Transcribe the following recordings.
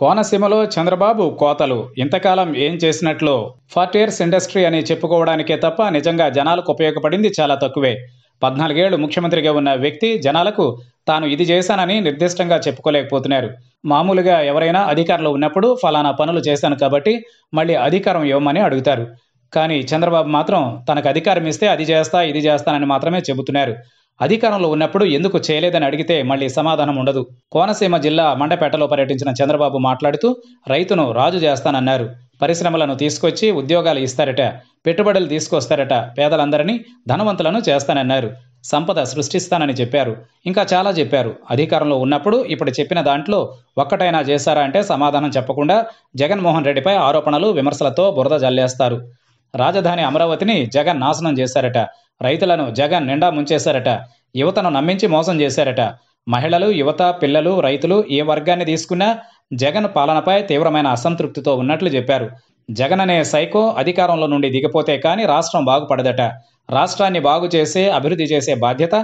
కోనసీమలో చంద్రబాబు కోతలు ఇంతకాలం ఏం చేసినట్లు ఫార్టీయర్స్ ఇండస్ట్రీ అని చెప్పుకోవడానికే తప్ప నిజంగా జనాలకు ఉపయోగపడింది చాలా తక్కువే పద్నాలుగేళ్లు ముఖ్యమంత్రిగా ఉన్న వ్యక్తి జనాలకు తాను ఇది చేశానని నిర్దిష్టంగా చెప్పుకోలేకపోతున్నారు మామూలుగా ఎవరైనా అధికారంలో ఉన్నప్పుడు ఫలానా పనులు చేశాను కాబట్టి మళ్ళీ అధికారం ఇవ్వమని అడుగుతారు కానీ చంద్రబాబు మాత్రం తనకు అధికారం ఇస్తే అది చేస్తా ఇది చేస్తానని మాత్రమే చెబుతున్నారు అధికారంలో ఉన్నప్పుడు ఎందుకు చేయలేదని అడిగితే మళ్లీ సమాధానం ఉండదు కోనసీమ జిల్లా మండపేటలో పర్యటించిన చంద్రబాబు మాట్లాడుతూ రైతును రాజు చేస్తానన్నారు పరిశ్రమలను తీసుకొచ్చి ఉద్యోగాలు ఇస్తారట పెట్టుబడులు తీసుకొస్తారట పేదలందరినీ ధనవంతులను చేస్తానన్నారు సంపద సృష్టిస్తానని చెప్పారు ఇంకా చాలా చెప్పారు అధికారంలో ఉన్నప్పుడు ఇప్పుడు చెప్పిన దాంట్లో ఒక్కటైనా చేశారా అంటే సమాధానం చెప్పకుండా జగన్మోహన్ రెడ్డిపై ఆరోపణలు విమర్శలతో బురద జల్లేస్తారు రాజధాని అమరావతిని జగన్ నాశనం చేశారట రైతులను జగన్ నిండా ముంచేశారట యువతను నమ్మించి మోసం చేశారట మహిళలు యువత పిల్లలు రైతులు ఏ వర్గాన్ని తీసుకున్నా జగన్ పాలనపై తీవ్రమైన అసంతృప్తితో ఉన్నట్లు చెప్పారు జగన్ అనే సైకో అధికారంలో నుండి దిగిపోతే కానీ రాష్ట్రం బాగుపడదట రాష్ట్రాన్ని బాగు చేసే అభివృద్ధి చేసే బాధ్యత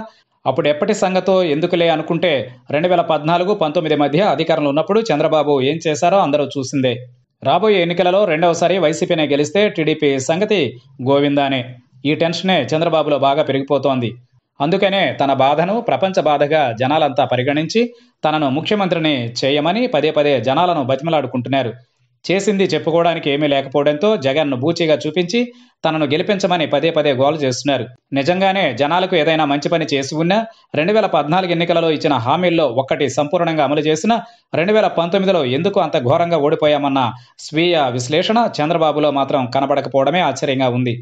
అప్పుడెప్పటి సంగతో ఎందుకులే అనుకుంటే రెండు వేల పద్నాలుగు పంతొమ్మిది మధ్య అధికారంలో ఉన్నప్పుడు చంద్రబాబు ఏం చేశారో అందరూ చూసిందే రాబోయే ఎన్నికలలో రెండవసారి వైసీపీనే గెలిస్తే టీడీపీ సంగతి గోవిందానే ఈ టెన్షనే చంద్రబాబులో బాగా పెరిగిపోతోంది అందుకనే తన బాధను ప్రపంచ బాధగా జనాలంతా పరిగణించి తనను ముఖ్యమంత్రిని చేయమని పదే పదే జనాలను బతిమలాడుకుంటున్నారు చేసింది చెప్పుకోవడానికి ఏమీ లేకపోవడంతో జగన్ను బూచిగా చూపించి తనను గెలిపించమని పదే పదే గోలు చేస్తున్నారు నిజంగానే జనాలకు ఏదైనా మంచి పని చేసి ఉన్నా రెండు వేల పద్నాలుగు ఎన్నికలలో ఇచ్చిన హామీల్లో ఒక్కటి సంపూర్ణంగా అమలు చేసిన రెండు వేల పంతొమ్మిదిలో ఎందుకు అంత ఘోరంగా ఓడిపోయామన్న స్వీయ విశ్లేషణ చంద్రబాబులో మాత్రం కనబడకపోవడమే ఆశ్చర్యంగా ఉంది